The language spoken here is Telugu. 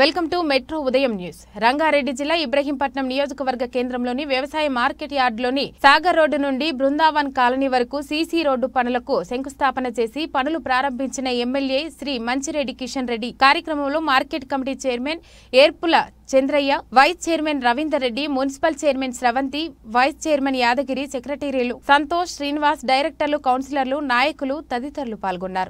వెల్కమ్ టు మెట్రో ఉదయం న్యూస్ రంగారెడ్డి జిల్లా ఇబ్రహీంపట్నం నియోజకవర్గ కేంద్రంలోని వ్యవసాయ మార్కెట్ యార్డులోని సాగర్ రోడ్డు నుండి బృందావన్ కాలనీ వరకు సీసీ రోడ్డు పనులకు శంకుస్థాపన చేసి పనులు ప్రారంభించిన ఎమ్మెల్యే శ్రీ మంచిరెడ్డి కిషన్ రెడ్డి కార్యక్రమంలో market committee chairman Erpula Chandraiah vice chairman Ravinder Reddy municipal chairman Sravanthi vice chairman Yadagiri సెక్రటరీలు సంతోష్ శ్రీనివాస్ డైరెక్టర్లు కౌన్సిలర్లు నాయకులు తదితరులు పాల్గొన్నారు